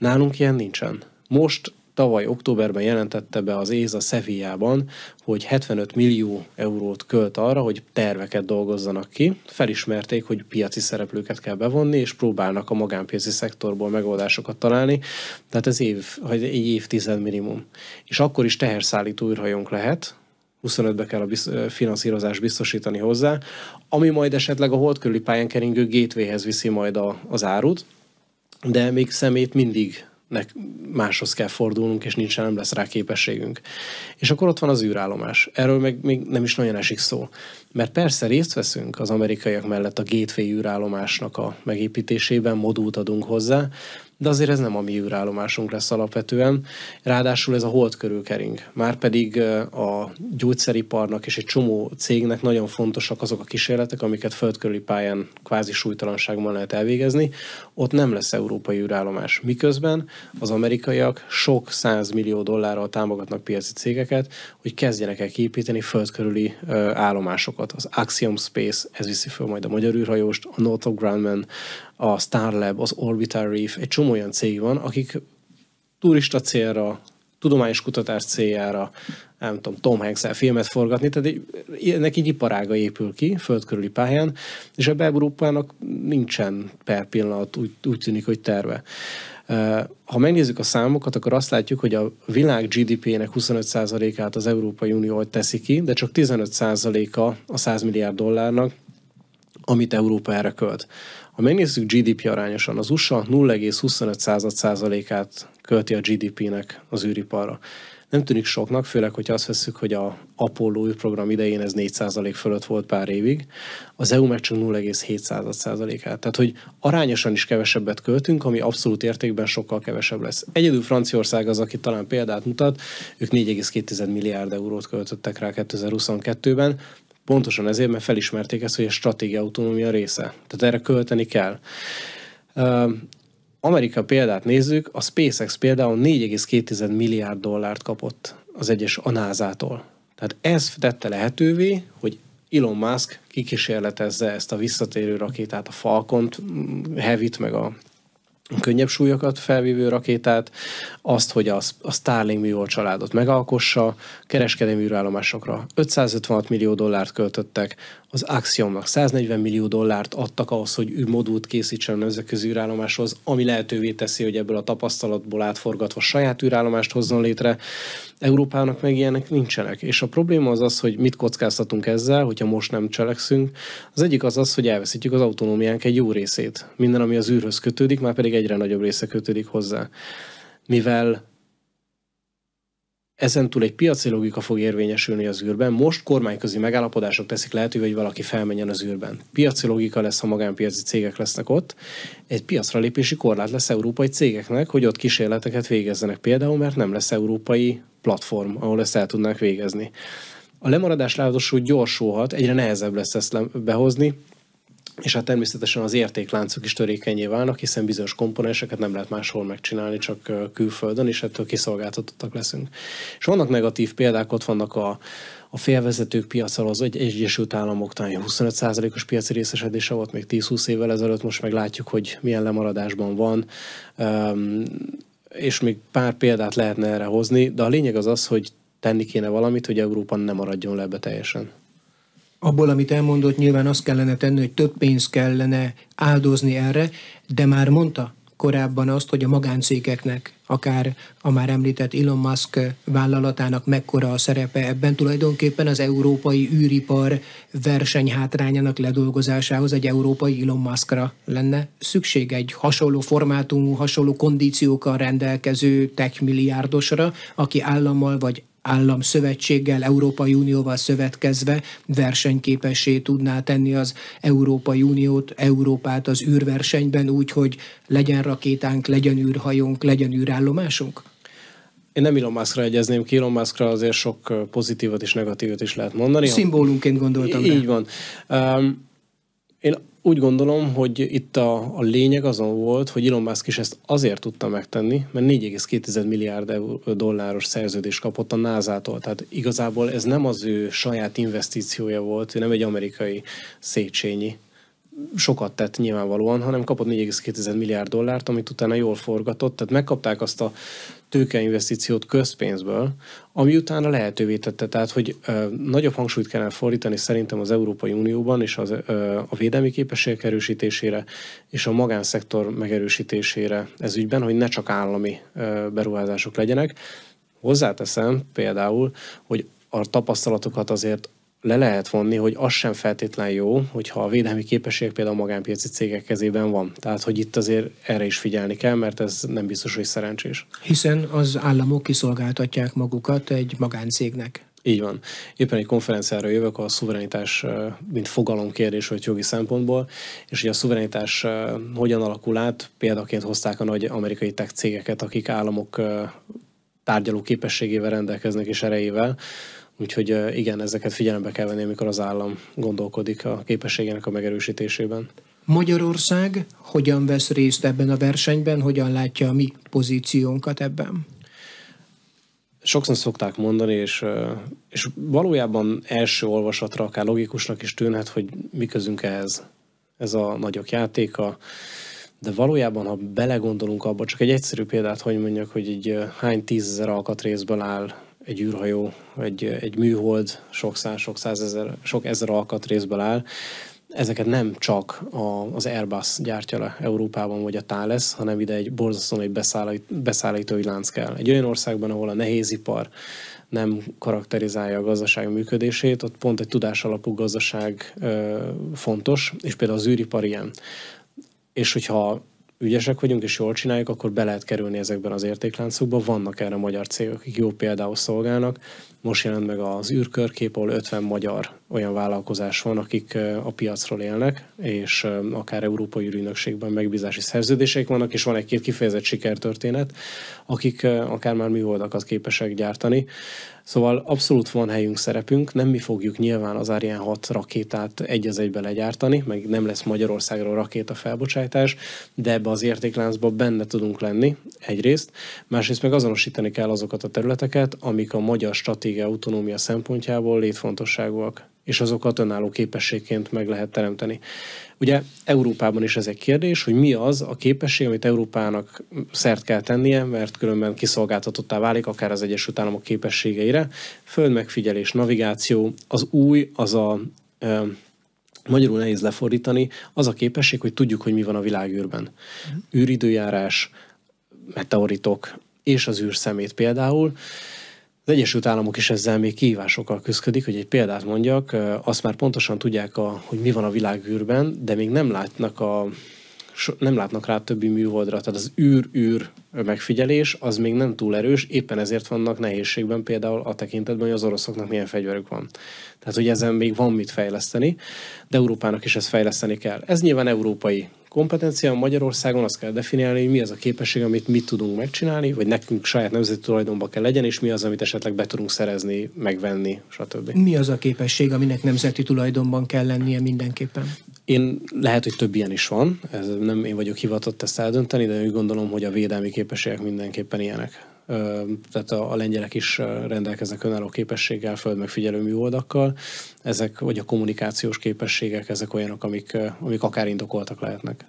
Nálunk ilyen nincsen. Most tavaly októberben jelentette be az ÉZA Szevijában, hogy 75 millió eurót költ arra, hogy terveket dolgozzanak ki. Felismerték, hogy piaci szereplőket kell bevonni, és próbálnak a magánpénzi szektorból megoldásokat találni. Tehát ez év, egy évtized minimum. És akkor is teherszállító űrhajónk lehet, 25-be kell a finanszírozás biztosítani hozzá, ami majd esetleg a holdkörüli pályán keringő gateway viszi majd az árut, de még szemét mindig nek máshoz kell fordulnunk, és nincsen, nem lesz rá képességünk. És akkor ott van az űrállomás. Erről meg még nem is nagyon esik szó. Mert persze részt veszünk az amerikaiak mellett a Gateway űrállomásnak a megépítésében, modult adunk hozzá, de azért ez nem a mi űrállomásunk lesz alapvetően. Ráadásul ez a hold körül kering. Márpedig a gyógyszeriparnak és egy csomó cégnek nagyon fontosak azok a kísérletek, amiket földkörüli pályán kvázi súlytalanságban lehet elvégezni. Ott nem lesz európai űrállomás. Miközben az amerikaiak sok százmillió dollárral támogatnak piaci cégeket, hogy kezdjenek el kiépíteni földkörüli állomásokat. Az Axiom Space, ez viszi föl majd a magyar űrhajóst, a Northrop Grumman, a Starlab, az Orbital Reef, egy csomó olyan cég van, akik turista célra, tudományos kutatás céljára, nem tudom, Tom hanks filmet forgatni, tehát egy, ennek iparága épül ki, földkörüli pályán, és a Európának nincsen per pillanat, úgy, úgy tűnik, hogy terve. Ha megnézzük a számokat, akkor azt látjuk, hogy a világ GDP-nek 25%-át az Európai Unió teszi ki, de csak 15%-a a 100 milliárd dollárnak, amit Európa erre költ. Ha megnézzük GDP arányosan, az USA 0,25%-át költi a GDP-nek az űriparra. Nem tűnik soknak, főleg, hogy azt veszük, hogy a Apollo program idején ez 4% fölött volt pár évig, az EU meg csak 0,7%-át. Tehát, hogy arányosan is kevesebbet költünk, ami abszolút értékben sokkal kevesebb lesz. Egyedül Franciaország az, aki talán példát mutat, ők 4,2 milliárd eurót költöttek rá 2022-ben, Pontosan ezért, mert felismerték ezt, hogy a stratégia autonómia része. Tehát erre költeni kell. Amerika példát nézzük, a SpaceX például 4,2 milliárd dollárt kapott az egyes a NASA-tól. Tehát ez tette lehetővé, hogy Elon Musk kikísérletezze ezt a visszatérő rakétát, a Falcon mm, Heavy-t, meg a könnyebb súlyokat felvívő rakétát, azt, hogy a, a Starlink műhold családot megalkossa, kereskedelmi űrállomásokra 556 millió dollárt költöttek, az Axiomnak 140 millió dollárt adtak ahhoz, hogy ő modult készítsen a nemzetközi űrállomáshoz, ami lehetővé teszi, hogy ebből a tapasztalatból átforgatva saját űrállomást hozzon létre. Európának meg ilyenek nincsenek. És a probléma az az, hogy mit kockáztatunk ezzel, hogyha most nem cselekszünk. Az egyik az az, hogy elveszítjük az autonómiánk egy jó részét. Minden, ami az űrhöz kötődik, már pedig egyre nagyobb része kötődik hozzá. Mivel ezen túl egy piaci logika fog érvényesülni az űrben. Most kormányközi megállapodások teszik lehetővé, hogy valaki felmenjen az űrben. Piaci logika lesz, ha magánpiaci cégek lesznek ott. Egy piacra lépési korlát lesz európai cégeknek, hogy ott kísérleteket végezzenek például, mert nem lesz európai platform, ahol ezt el tudnák végezni. A lemaradás ráadásul gyorsulhat, egyre nehezebb lesz ezt behozni, és hát természetesen az értékláncok is törékenyé válnak, hiszen bizonyos komponenseket nem lehet máshol megcsinálni, csak külföldön, és ettől kiszolgáltatottak leszünk. És vannak negatív példák, ott vannak a, a félvezetők piacal az egy Egyesült Államok talán 25%-os piaci részesedése volt még 10-20 évvel ezelőtt, most meg látjuk, hogy milyen lemaradásban van. Um, és még pár példát lehetne erre hozni, de a lényeg az az, hogy tenni kéne valamit, hogy Európa nem maradjon le ebbe teljesen abból, amit elmondott, nyilván azt kellene tenni, hogy több pénzt kellene áldozni erre, de már mondta korábban azt, hogy a magáncégeknek, akár a már említett Elon Musk vállalatának mekkora a szerepe ebben tulajdonképpen az európai űripar versenyhátrányának ledolgozásához egy európai Elon Muskra lenne szükség egy hasonló formátumú, hasonló kondíciókkal rendelkező milliárdosra, aki állammal vagy államszövetséggel, Európai Unióval szövetkezve versenyképessé tudná tenni az Európai Uniót, Európát az űrversenyben úgy, hogy legyen rakétánk, legyen űrhajónk, legyen űrállomásunk? Én nem Elon Muskra egyezném ki, Elon Muskra azért sok pozitívat és negatívat is lehet mondani. Szimbólumként gondoltam. Így rá. van. Um, én úgy gondolom, hogy itt a, a lényeg azon volt, hogy Elon Musk is ezt azért tudta megtenni, mert 4,2 milliárd dolláros szerződést kapott a NASA-tól. Tehát igazából ez nem az ő saját investíciója volt, ő nem egy amerikai szétsényi sokat tett nyilvánvalóan, hanem kapott 4,2 milliárd dollárt, amit utána jól forgatott, tehát megkapták azt a tőkeinvestíciót közpénzből, ami utána lehetővé tette, tehát hogy ö, nagyobb hangsúlyt kellene fordítani szerintem az Európai Unióban és az, ö, a védelmi képességek erősítésére és a magánszektor megerősítésére ez ügyben, hogy ne csak állami ö, beruházások legyenek. Hozzáteszem például, hogy a tapasztalatokat azért le lehet vonni, hogy az sem feltétlen jó, hogyha a védelmi képesség például a magánpiaci cégek kezében van. Tehát, hogy itt azért erre is figyelni kell, mert ez nem biztos, hogy szerencsés. Hiszen az államok kiszolgáltatják magukat egy magáncégnek. Így van. Éppen egy konferenciára jövök a szuverenitás, mint fogalom kérdés, hogy jogi szempontból, és hogy a szuverenitás hogyan alakul át, példaként hozták a nagy amerikai tech cégeket, akik államok tárgyaló képességével rendelkeznek és erejével, Úgyhogy igen, ezeket figyelembe kell venni, amikor az állam gondolkodik a képességének a megerősítésében. Magyarország hogyan vesz részt ebben a versenyben, hogyan látja a mi pozíciónkat ebben? Sokszor szokták mondani, és, és valójában első olvasatra akár logikusnak is tűnhet, hogy mi közünk ehhez. Ez a nagyok játéka, de valójában, ha belegondolunk abba, csak egy egyszerű példát, hogy mondjak, hogy egy hány tízezer alkatrészből áll egy űrhajó, egy, egy műhold sok száz, sok százezer, sok ezer alkatrészből áll, ezeket nem csak a, az Airbus gyártja le Európában, vagy a Thales, hanem ide egy borzasztó egy beszállít, beszállítói lánc kell. Egy olyan országban, ahol a nehézipar nem karakterizálja a gazdaság működését, ott pont egy tudásalapú gazdaság ö, fontos, és például az űripar ilyen. És hogyha ügyesek vagyunk és jól csináljuk, akkor be lehet kerülni ezekben az értékláncokban. Vannak erre magyar cégek, akik jó például szolgálnak, most jelent meg az űrkörkép, ahol 50 magyar olyan vállalkozás van, akik a piacról élnek, és akár Európai Ürűnökségben megbízási szerződéseik vannak, és van egy-két kifejezett sikertörténet, akik akár már műholdakat képesek gyártani. Szóval abszolút van helyünk, szerepünk, nem mi fogjuk nyilván az Ariane 6 rakétát egy az egybe legyártani, meg nem lesz Magyarországról rakéta felbocsátás, de ebbe az értékláncba benne tudunk lenni egyrészt, másrészt meg azonosítani kell azokat a területeket, amik a magyar stratégiai cége autonómia szempontjából létfontosságúak, és azokat önálló képességként meg lehet teremteni. Ugye Európában is ez egy kérdés, hogy mi az a képesség, amit Európának szert kell tennie, mert különben kiszolgáltatottá válik akár az Egyesült Államok képességeire. Földmegfigyelés, navigáció, az új, az a ö, magyarul nehéz lefordítani, az a képesség, hogy tudjuk, hogy mi van a világűrben. Mhm. Űridőjárás, meteoritok és az űrszemét például. Az Egyesült Államok is ezzel még kihívásokkal küzdik, hogy egy példát mondjak, azt már pontosan tudják, a, hogy mi van a világűrben, de még nem látnak a so, nem látnak rá többi műholdra, tehát az űr-űr megfigyelés az még nem túl erős, éppen ezért vannak nehézségben például a tekintetben, hogy az oroszoknak milyen fegyverük van. Tehát, hogy ezen még van mit fejleszteni, de Európának is ezt fejleszteni kell. Ez nyilván európai kompetencia Magyarországon, azt kell definiálni, hogy mi az a képesség, amit mi tudunk megcsinálni, vagy nekünk saját nemzeti tulajdonban kell legyen, és mi az, amit esetleg be tudunk szerezni, megvenni, stb. Mi az a képesség, aminek nemzeti tulajdonban kell lennie mindenképpen? Én lehet, hogy több ilyen is van, ez nem én vagyok hivatott ezt eldönteni, de úgy gondolom, hogy a védelmi képességek mindenképpen ilyenek. Tehát a, a lengyelek is rendelkeznek önálló képességgel, földmegfigyelő műoldakkal, ezek, vagy a kommunikációs képességek, ezek olyanok, amik, amik akár indokoltak lehetnek.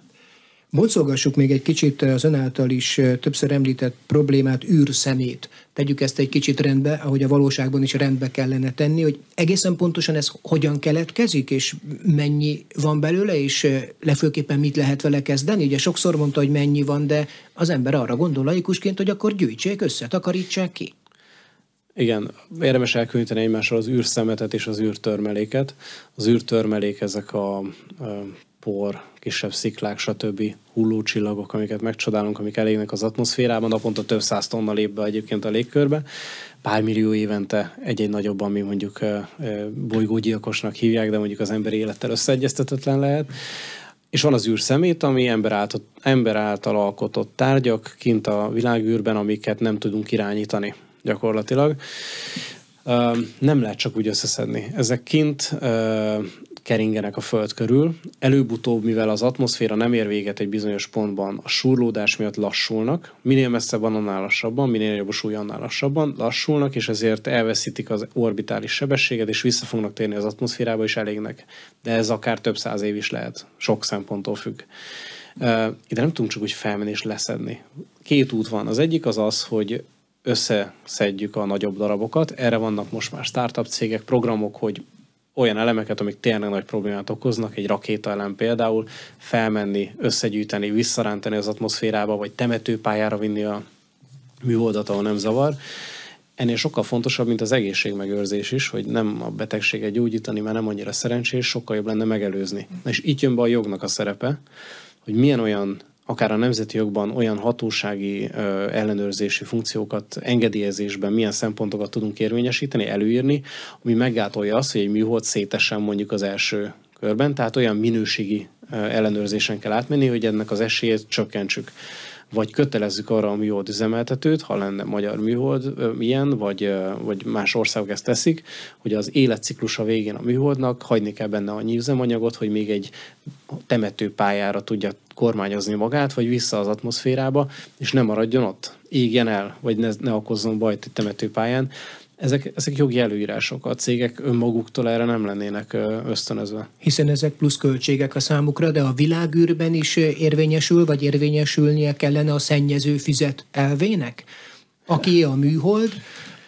Boncolgassuk még egy kicsit eh, az ön által is eh, többször említett problémát, űrszemét. Tegyük ezt egy kicsit rendbe, ahogy a valóságban is rendbe kellene tenni, hogy egészen pontosan ez hogyan keletkezik, és mennyi van belőle, és eh, lefőképpen mit lehet vele kezdeni. Ugye sokszor mondta, hogy mennyi van, de az ember arra gondol laikusként, hogy akkor gyűjtsék, összetakarítsák ki. Igen, érdemes elkülöníteni egymásról az űrszemetet és az űrtörmeléket. Az űrtörmelék ezek a por, kisebb sziklák, stb hullócsillagok, amiket megcsodálunk, amik elégnek az atmoszférában, naponta több száz tonna lép be egyébként a légkörbe. Pár millió évente egy-egy nagyobb, ami mondjuk bolygógyilkosnak hívják, de mondjuk az emberi élettel összeegyeztetetlen lehet. És van az űrszemét, ami ember által, ember által alkotott tárgyak kint a világűrben, amiket nem tudunk irányítani gyakorlatilag. Nem lehet csak úgy összeszedni. Ezek kint keringenek a Föld körül. Előbb-utóbb, mivel az atmoszféra nem ér véget egy bizonyos pontban, a súrlódás miatt lassulnak, minél messzebb van, annál lassabban, minél jobb a súly, annál lassabban, lassulnak, és ezért elveszítik az orbitális sebességet, és vissza fognak térni az atmoszférába, és elégnek. De ez akár több száz év is lehet, sok szemponttól függ. Ide nem tudunk csak úgy felmenni és leszedni. Két út van. Az egyik az az, hogy összeszedjük a nagyobb darabokat. Erre vannak most már startup cégek, programok, hogy olyan elemeket, amik tényleg nagy problémát okoznak, egy rakéta ellen például, felmenni, összegyűjteni, visszarántani az atmoszférába, vagy temetőpályára vinni a műholdat, ahol nem zavar. Ennél sokkal fontosabb, mint az egészségmegőrzés is, hogy nem a betegséget gyógyítani, mert nem annyira szerencsés, sokkal jobb lenne megelőzni. És itt jön be a jognak a szerepe, hogy milyen olyan akár a nemzeti jogban olyan hatósági ö, ellenőrzési funkciókat engedélyezésben milyen szempontokat tudunk érvényesíteni, előírni, ami meggátolja azt, hogy egy műhold szétesen mondjuk az első körben, tehát olyan minőségi ellenőrzésen kell átmenni, hogy ennek az esélyét csökkentsük. Vagy kötelezzük arra a műhold üzemeltetőt, ha lenne magyar műhold ö, ilyen, vagy, ö, vagy más országok ezt teszik, hogy az életciklusa végén a műholdnak hagyni kell benne annyi üzemanyagot, hogy még egy temetőpályára tudja kormányozni magát, vagy vissza az atmoszférába, és ne maradjon ott, égjen el, vagy ne, ne okozzon bajt egy temetőpályán. Ezek, ezek jogi előírások, a cégek önmaguktól erre nem lennének ösztönözve. Hiszen ezek plusz költségek a számukra, de a világűrben is érvényesül, vagy érvényesülnie kellene a szennyező fizet elvének? Aki a műhold,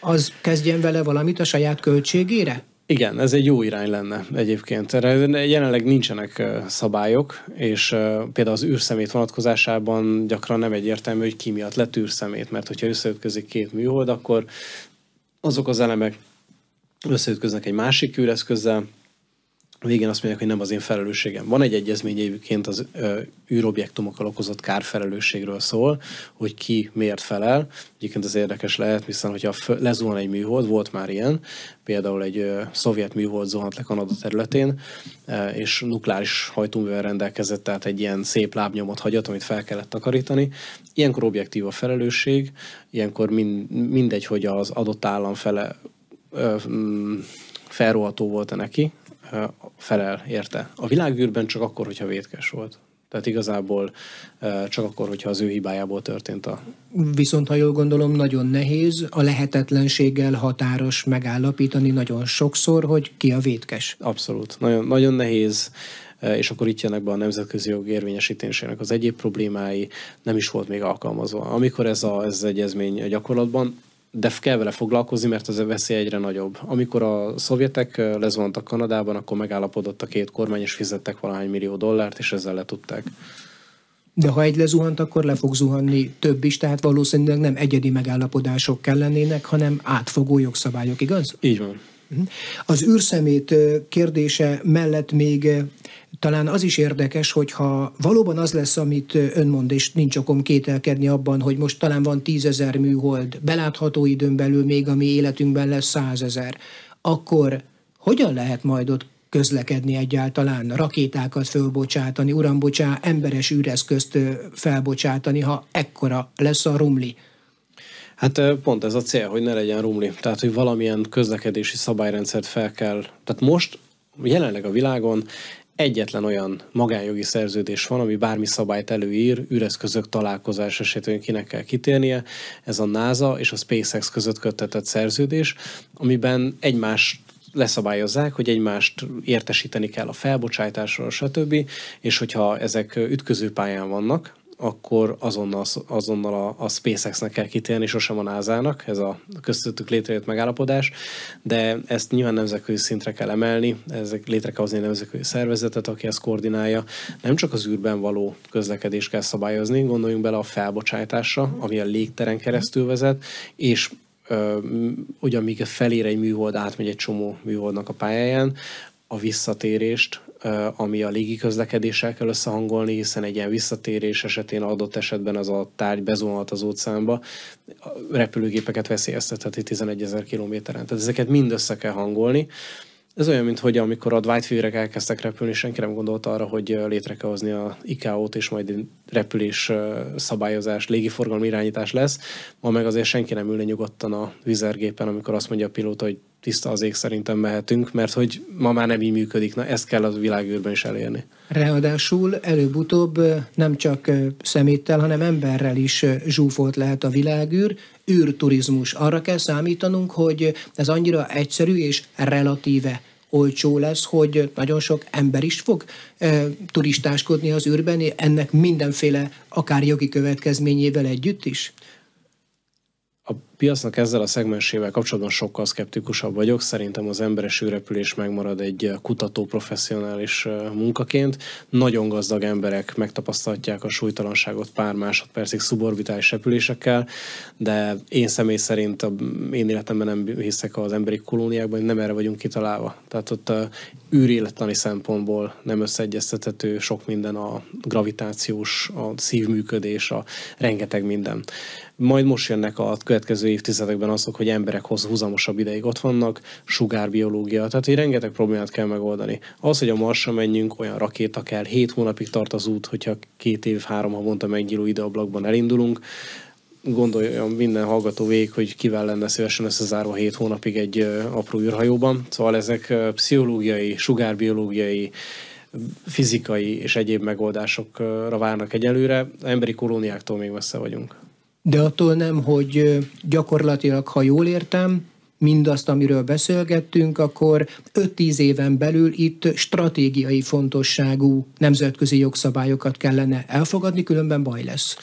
az kezdjen vele valamit a saját költségére? Igen, ez egy jó irány lenne egyébként. jelenleg nincsenek szabályok, és például az űrszemét vonatkozásában gyakran nem egyértelmű, hogy ki miatt lett űrszemét, mert hogyha összeütközik két műhold, akkor azok az elemek összeütköznek egy másik űreszközzel, végén azt mondják, hogy nem az én felelősségem. Van egy egyezmény egyébként az ö, űrobjektumokkal okozott kárfelelősségről szól, hogy ki miért felel. Egyébként ez érdekes lehet, hiszen hogyha lezuhan egy műhold, volt már ilyen, például egy ö, szovjet műhold zuhant le Kanada területén, ö, és nukleáris hajtóművel rendelkezett, tehát egy ilyen szép lábnyomot hagyott, amit fel kellett takarítani. Ilyenkor objektív a felelősség, ilyenkor mind, mindegy, hogy az adott állam fele ö, mm, felroható volt -e neki, felel érte. A világűrben csak akkor, hogyha vétkes volt. Tehát igazából csak akkor, hogyha az ő hibájából történt a... Viszont, ha jól gondolom, nagyon nehéz a lehetetlenséggel határos megállapítani nagyon sokszor, hogy ki a vétkes. Abszolút. Nagyon, nagyon nehéz és akkor itt jönnek be a nemzetközi jog érvényesítésének az egyéb problémái, nem is volt még alkalmazva. Amikor ez az egyezmény gyakorlatban de kell vele foglalkozni, mert az a veszély egyre nagyobb. Amikor a szovjetek lezvontak Kanadában, akkor megállapodott a két kormány, és fizettek valahány millió dollárt, és ezzel tudták. De ha egy lezuhant, akkor le fog zuhanni több is, tehát valószínűleg nem egyedi megállapodások kell lennének, hanem átfogó jogszabályok, igaz? Így van. Mhm. Az űrszemét kérdése mellett még talán az is érdekes, hogyha valóban az lesz, amit ön mond, és nincs okom kételkedni abban, hogy most talán van tízezer műhold, belátható időn belül még a mi életünkben lesz százezer, akkor hogyan lehet majd ott közlekedni egyáltalán, rakétákat fölbocsátani, urambocsá, emberes űreszközt felbocsátani, ha ekkora lesz a rumli? Hát pont ez a cél, hogy ne legyen rumli. Tehát, hogy valamilyen közlekedési szabályrendszert fel kell. Tehát most jelenleg a világon egyetlen olyan magánjogi szerződés van, ami bármi szabályt előír, üreszközök találkozás esetén kinek kell kitérnie. Ez a NASA és a SpaceX között kötetett szerződés, amiben egymás leszabályozzák, hogy egymást értesíteni kell a felbocsátásról, stb. És hogyha ezek ütköző pályán vannak, akkor azonnal, azonnal a, a SpaceX-nek kell kitérni, sosem a NASA-nak, ez a köztöttük létrejött megállapodás, de ezt nyilván nemzetközi szintre kell emelni, ezek létre kell hozni nemzetközi szervezetet, aki ezt koordinálja. Nem csak az űrben való közlekedést kell szabályozni, gondoljunk bele a felbocsátásra, ami a légteren keresztül vezet, és ugyan míg felére egy műhold átmegy egy csomó műholdnak a pályáján, a visszatérést, ami a légi közlekedéssel kell összehangolni, hiszen egy ilyen visszatérés esetén adott esetben az a tárgy bezonhat az óceánba, a repülőgépeket veszélyeztetheti 11 ezer kilométeren. Tehát ezeket mind össze kell hangolni. Ez olyan, mint hogy amikor a Dwight elkezdtek repülni, senki nem gondolta arra, hogy létre kell hozni a ICAO-t, és majd repülés szabályozás, légiforgalmi irányítás lesz. Ma meg azért senki nem ülne nyugodtan a vizergépen, amikor azt mondja a pilóta, hogy tiszta az ég szerintem mehetünk, mert hogy ma már nem így működik, na ezt kell a világűrben is elérni. Ráadásul előbb-utóbb nem csak szeméttel, hanem emberrel is zsúfolt lehet a világűr, űrturizmus. Arra kell számítanunk, hogy ez annyira egyszerű és relatíve olcsó lesz, hogy nagyon sok ember is fog e, turistáskodni az űrben, ennek mindenféle akár jogi következményével együtt is? A piacnak ezzel a szegmensével kapcsolatban sokkal szkeptikusabb vagyok. Szerintem az emberes űrrepülés megmarad egy kutató professzionális munkaként. Nagyon gazdag emberek megtapasztalhatják a súlytalanságot pár másodpercig szuborbitális repülésekkel, de én személy szerint a, én életemben nem hiszek az emberi kolóniákban, nem erre vagyunk kitalálva. Tehát ott a űréletlani szempontból nem összeegyeztethető sok minden a gravitációs, a szívműködés, a rengeteg minden. Majd most jönnek a következő évtizedekben azok, hogy emberek hosszú húzamosabb ideig ott vannak, sugárbiológia, tehát így rengeteg problémát kell megoldani. Az, hogy a Marsra menjünk, olyan rakéta kell, hét hónapig tart az út, hogyha két év, három havonta megnyíló ideablakban elindulunk, gondoljon minden hallgató végig, hogy kivel lenne szívesen összezárva 7 hónapig egy apró űrhajóban. Szóval ezek pszichológiai, sugárbiológiai, fizikai és egyéb megoldásokra várnak egyelőre. emberi kolóniáktól még messze vagyunk de attól nem, hogy gyakorlatilag, ha jól értem, mindazt, amiről beszélgettünk, akkor 5-10 éven belül itt stratégiai fontosságú nemzetközi jogszabályokat kellene elfogadni, különben baj lesz.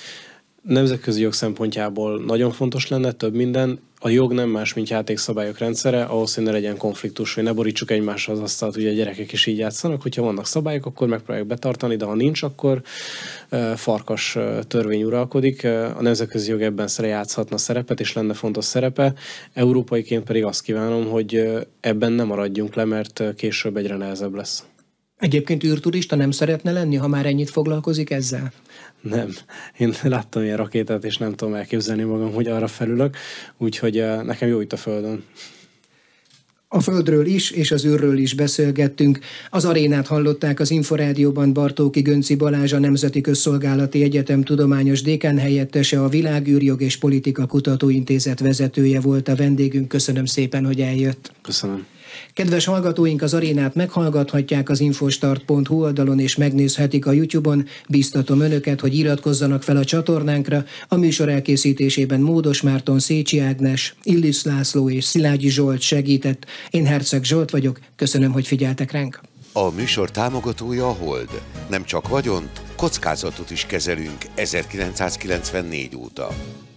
Nemzetközi jog szempontjából nagyon fontos lenne több minden, a jog nem más, mint játékszabályok rendszere, ahhoz, hogy ne legyen konfliktus, hogy ne borítsuk egymásra az asztalt, ugye a gyerekek is így játszanak, hogyha vannak szabályok, akkor megpróbáljuk betartani, de ha nincs, akkor farkas törvény uralkodik. A nemzetközi jog ebben szere játszhatna szerepet, és lenne fontos szerepe. Európaiként pedig azt kívánom, hogy ebben nem maradjunk le, mert később egyre nehezebb lesz. Egyébként űrturista nem szeretne lenni, ha már ennyit foglalkozik ezzel? Nem. Én láttam ilyen rakétát, és nem tudom elképzelni magam, hogy arra felülök, úgyhogy eh, nekem jó itt a Földön. A Földről is és az űrről is beszélgettünk. Az arénát hallották az Inforádióban Bartóki Gönci Balázs, a Nemzeti Közszolgálati Egyetem tudományos dékán helyettese, a Világűrjog és Politika Kutatóintézet vezetője volt a vendégünk. Köszönöm szépen, hogy eljött. Köszönöm. Kedves hallgatóink az arénát meghallgathatják az infostart.hu oldalon és megnézhetik a YouTube-on. Biztatom önöket, hogy iratkozzanak fel a csatornánkra. A műsor elkészítésében Módos Márton, Szécsi Ágnes, Illis László és Szilágyi Zsolt segített. Én Herceg Zsolt vagyok, köszönöm, hogy figyeltek ránk. A műsor támogatója a Hold. Nem csak vagyont, kockázatot is kezelünk 1994 óta.